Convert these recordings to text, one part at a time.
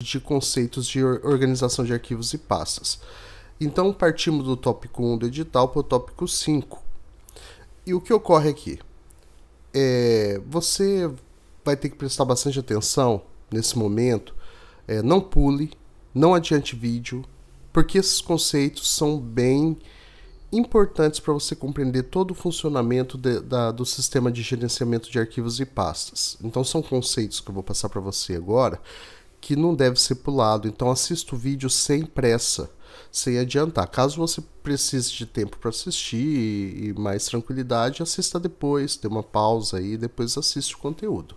de conceitos de organização de arquivos e pastas. Então partimos do tópico 1 do edital para o tópico 5. E o que ocorre aqui? É, você vai ter que prestar bastante atenção nesse momento. É, não pule, não adiante vídeo, porque esses conceitos são bem importantes para você compreender todo o funcionamento de, da, do sistema de gerenciamento de arquivos e pastas. Então são conceitos que eu vou passar para você agora que não deve ser pulado. Então assista o vídeo sem pressa, sem adiantar. Caso você precise de tempo para assistir e mais tranquilidade, assista depois, dê uma pausa aí e depois assiste o conteúdo.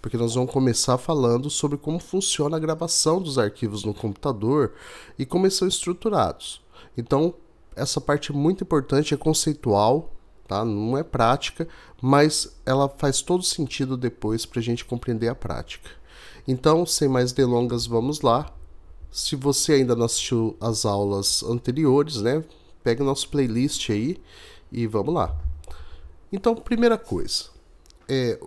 Porque nós vamos começar falando sobre como funciona a gravação dos arquivos no computador e como eles são estruturados. Então, essa parte é muito importante, é conceitual, tá? Não é prática, mas ela faz todo sentido depois para a gente compreender a prática. Então, sem mais delongas, vamos lá. Se você ainda não assistiu as aulas anteriores, né, pega nosso playlist aí e vamos lá. Então, primeira coisa, é,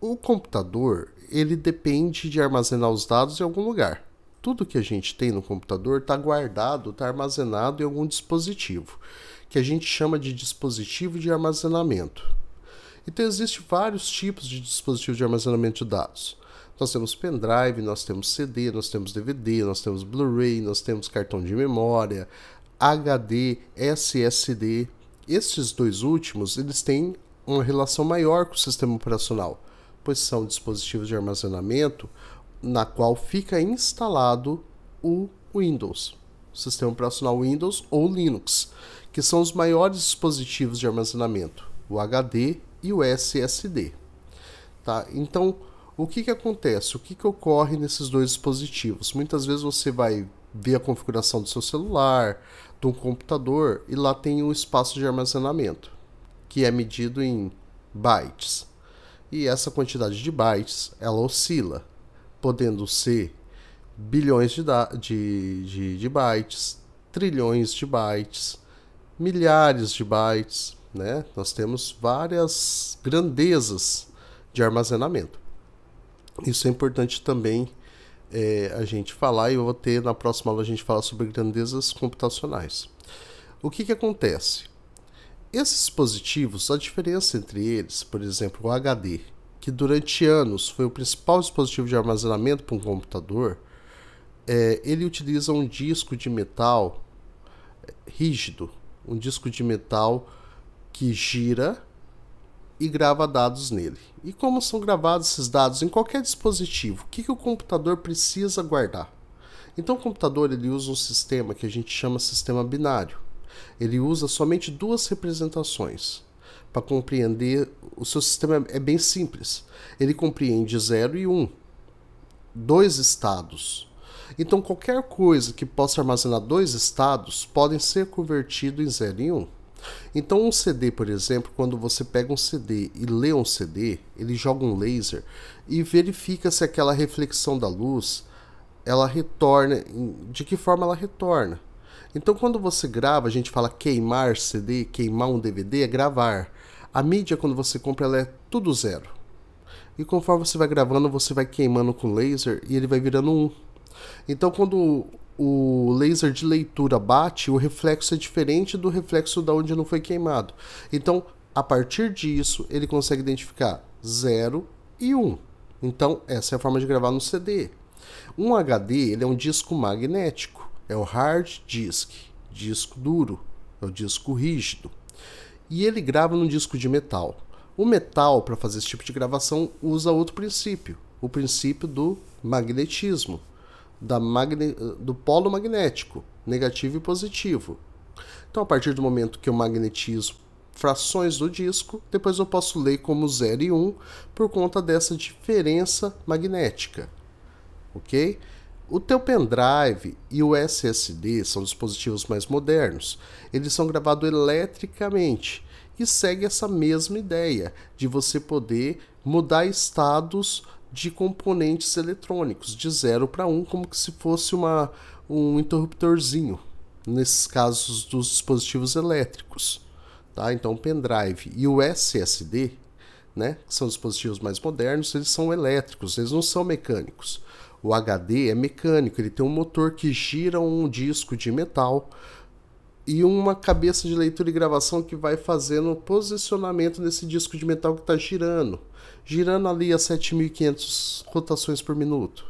o computador ele depende de armazenar os dados em algum lugar. Tudo que a gente tem no computador está guardado, está armazenado em algum dispositivo, que a gente chama de dispositivo de armazenamento. Então, existem vários tipos de dispositivos de armazenamento de dados. Nós temos pendrive, nós temos CD, nós temos DVD, nós temos Blu-ray, nós temos cartão de memória, HD, SSD. esses dois últimos, eles têm uma relação maior com o sistema operacional, pois são dispositivos de armazenamento na qual fica instalado o Windows, sistema operacional Windows ou Linux, que são os maiores dispositivos de armazenamento, o HD e o SSD. Tá? Então, o que, que acontece? O que, que ocorre nesses dois dispositivos? Muitas vezes você vai ver a configuração do seu celular, do computador, e lá tem um espaço de armazenamento, que é medido em bytes. E essa quantidade de bytes, ela oscila, podendo ser bilhões de, de, de, de bytes, trilhões de bytes, milhares de bytes, né? Nós temos várias grandezas de armazenamento. Isso é importante também é, a gente falar, e eu vou ter na próxima aula a gente falar sobre grandezas computacionais. O que, que acontece? Esses dispositivos, a diferença entre eles, por exemplo, o HD, que durante anos foi o principal dispositivo de armazenamento para um computador, é, ele utiliza um disco de metal é, rígido, um disco de metal que gira e grava dados nele. E como são gravados esses dados em qualquer dispositivo, o que, que o computador precisa guardar? Então o computador ele usa um sistema que a gente chama sistema binário. Ele usa somente duas representações. Para compreender, o seu sistema é bem simples. Ele compreende 0 e 1, um, dois estados. Então qualquer coisa que possa armazenar dois estados podem ser convertido em 0 e 1. Um. Então, um CD, por exemplo, quando você pega um CD e lê um CD, ele joga um laser e verifica se aquela reflexão da luz ela retorna, de que forma ela retorna. Então, quando você grava, a gente fala queimar CD, queimar um DVD é gravar. A mídia, quando você compra, ela é tudo zero. E conforme você vai gravando, você vai queimando com laser e ele vai virando um. Então, quando o laser de leitura bate, o reflexo é diferente do reflexo da onde não foi queimado. Então, a partir disso, ele consegue identificar 0 e 1. Um. Então, essa é a forma de gravar no CD. Um HD ele é um disco magnético, é o hard disk, disco duro, é o disco rígido. E ele grava num disco de metal. O metal, para fazer esse tipo de gravação, usa outro princípio, o princípio do magnetismo da magne... do polo magnético, negativo e positivo. Então, a partir do momento que eu magnetizo frações do disco, depois eu posso ler como 0 e 1 um por conta dessa diferença magnética. Ok? O teu pendrive e o SSD são dispositivos mais modernos. Eles são gravados eletricamente e segue essa mesma ideia de você poder mudar estados de componentes eletrônicos, de 0 para 1, um, como que se fosse uma, um interruptorzinho, nesses casos dos dispositivos elétricos. Tá? Então, o pendrive e o SSD, né, que são dispositivos mais modernos, eles são elétricos, eles não são mecânicos. O HD é mecânico, ele tem um motor que gira um disco de metal e uma cabeça de leitura e gravação que vai fazendo o posicionamento desse disco de metal que está girando girando ali a 7.500 rotações por minuto.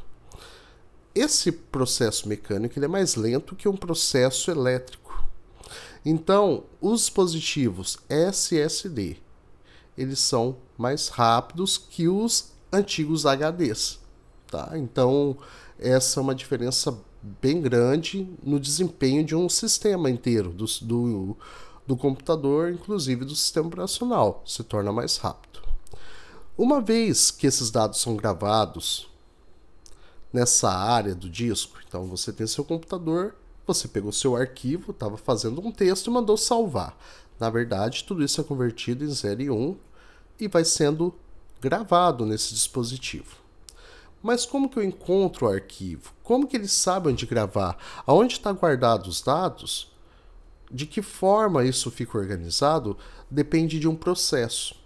Esse processo mecânico ele é mais lento que um processo elétrico. Então, os dispositivos SSD eles são mais rápidos que os antigos HDs. Tá? Então, essa é uma diferença bem grande no desempenho de um sistema inteiro, do, do, do computador, inclusive do sistema operacional. Se torna mais rápido. Uma vez que esses dados são gravados nessa área do disco, então você tem seu computador, você pegou seu arquivo, estava fazendo um texto e mandou salvar. Na verdade, tudo isso é convertido em 0 e 1 um, e vai sendo gravado nesse dispositivo. Mas como que eu encontro o arquivo? Como que ele sabe onde gravar? Aonde está guardado os dados? De que forma isso fica organizado depende de um processo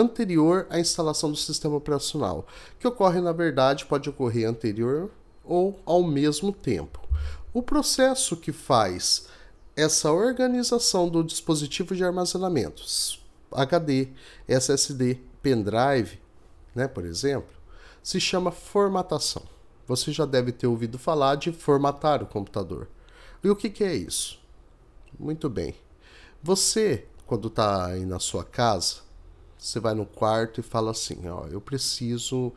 anterior à instalação do sistema operacional, que ocorre na verdade pode ocorrer anterior ou ao mesmo tempo. O processo que faz essa organização do dispositivo de armazenamento, HD, SSD, pendrive, né, por exemplo, se chama formatação. Você já deve ter ouvido falar de formatar o computador. E o que, que é isso? Muito bem. Você, quando está aí na sua casa, você vai no quarto e fala assim: ó, eu preciso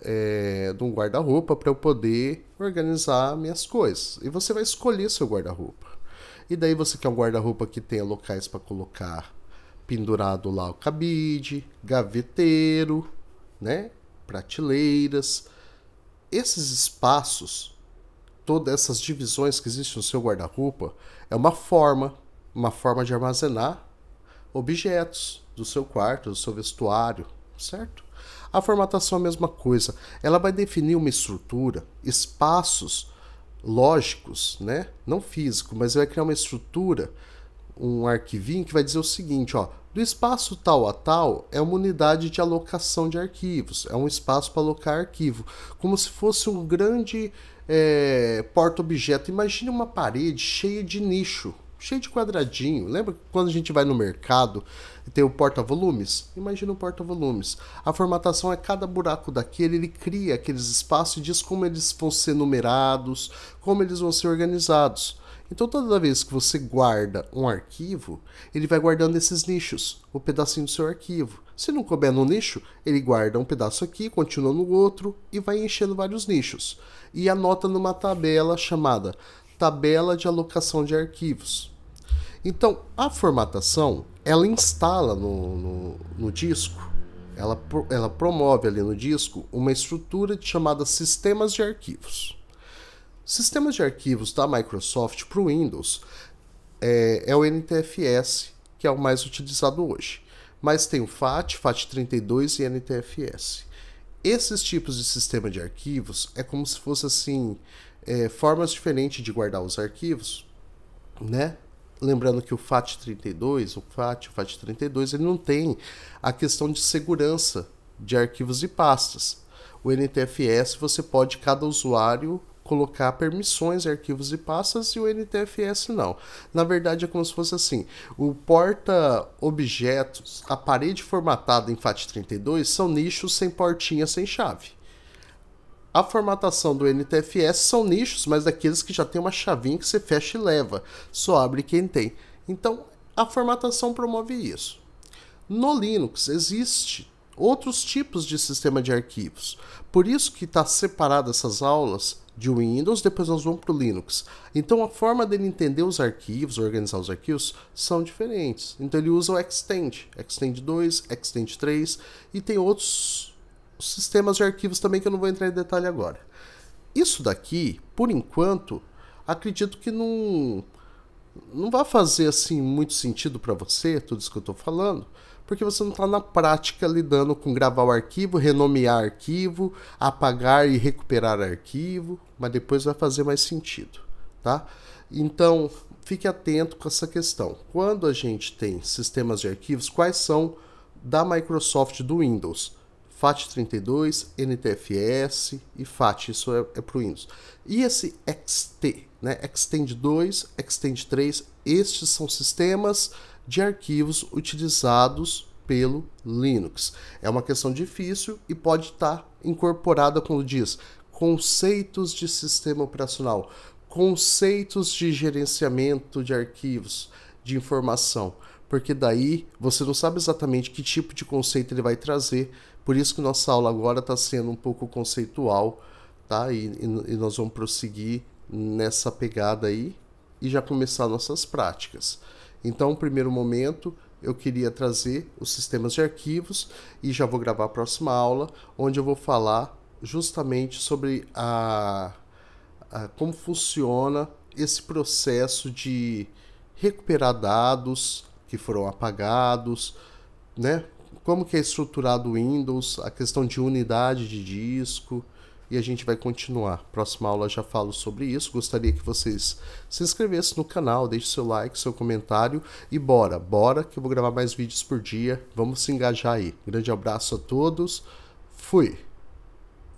é, de um guarda-roupa para eu poder organizar minhas coisas. E você vai escolher seu guarda-roupa. E daí você quer um guarda-roupa que tenha locais para colocar pendurado lá o cabide, gaveteiro, né? Prateleiras. Esses espaços, todas essas divisões que existem no seu guarda-roupa, é uma forma, uma forma de armazenar objetos do seu quarto, do seu vestuário, certo? A formatação é a mesma coisa. Ela vai definir uma estrutura, espaços lógicos, né? Não físico, mas vai criar uma estrutura, um arquivinho que vai dizer o seguinte, ó, do espaço tal a tal é uma unidade de alocação de arquivos, é um espaço para alocar arquivo, como se fosse um grande é, porta-objeto. Imagine uma parede cheia de nicho, cheio de quadradinho. Lembra quando a gente vai no mercado e tem o porta-volumes? Imagina o porta-volumes. A formatação é cada buraco daquele, ele cria aqueles espaços e diz como eles vão ser numerados, como eles vão ser organizados. Então toda vez que você guarda um arquivo, ele vai guardando esses nichos, o pedacinho do seu arquivo. Se não couber no nicho, ele guarda um pedaço aqui, continua no outro e vai enchendo vários nichos. E anota numa tabela chamada tabela de alocação de arquivos. Então, a formatação, ela instala no, no, no disco, ela, ela promove ali no disco uma estrutura chamada sistemas de arquivos. Sistemas de arquivos da Microsoft para o Windows é, é, o NTFS, que é o mais utilizado hoje. Mas tem o FAT, FAT32 e NTFS. Esses tipos de sistema de arquivos é como se fosse assim é, formas diferentes de guardar os arquivos, né? Lembrando que o FAT32, o FAT, o FAT32, ele não tem a questão de segurança de arquivos e pastas. O NTFS você pode cada usuário colocar permissões, arquivos e pastas e o NTFS não. Na verdade é como se fosse assim, o porta objetos, a parede formatada em FAT32 são nichos sem portinha, sem chave a formatação do NTFS são nichos, mas daqueles que já tem uma chavinha que você fecha e leva, só abre quem tem. Então, a formatação promove isso. No Linux existe outros tipos de sistema de arquivos. Por isso que está separado essas aulas de Windows, depois nós vamos para o Linux. Então a forma dele entender os arquivos, organizar os arquivos, são diferentes. Então ele usa o Extend, Extend 2, Extend 3 e tem outros sistemas de arquivos também, que eu não vou entrar em detalhe agora. Isso daqui, por enquanto, acredito que não, não vai fazer assim muito sentido para você, tudo isso que eu estou falando, porque você não está na prática lidando com gravar o arquivo, renomear arquivo, apagar e recuperar arquivo, mas depois vai fazer mais sentido, tá? Então, fique atento com essa questão. Quando a gente tem sistemas de arquivos, quais são da Microsoft do Windows? FAT32, NTFS e FAT, isso é, é para o Windows. E esse XT, né? Extend 2, Extend 3, estes são sistemas de arquivos utilizados pelo Linux. É uma questão difícil e pode estar tá incorporada quando diz conceitos de sistema operacional, conceitos de gerenciamento de arquivos, de informação, porque daí você não sabe exatamente que tipo de conceito ele vai trazer por isso que nossa aula agora está sendo um pouco conceitual, tá? E, e, e nós vamos prosseguir nessa pegada aí e já começar nossas práticas. Então, no primeiro momento, eu queria trazer os sistemas de arquivos e já vou gravar a próxima aula, onde eu vou falar justamente sobre a, a como funciona esse processo de recuperar dados que foram apagados, né? como que é estruturado o Windows, a questão de unidade de disco e a gente vai continuar. Próxima aula já falo sobre isso. Gostaria que vocês se inscrevessem no canal, deixe seu like, seu comentário e bora, bora que eu vou gravar mais vídeos por dia. Vamos se engajar aí. Grande abraço a todos. Fui.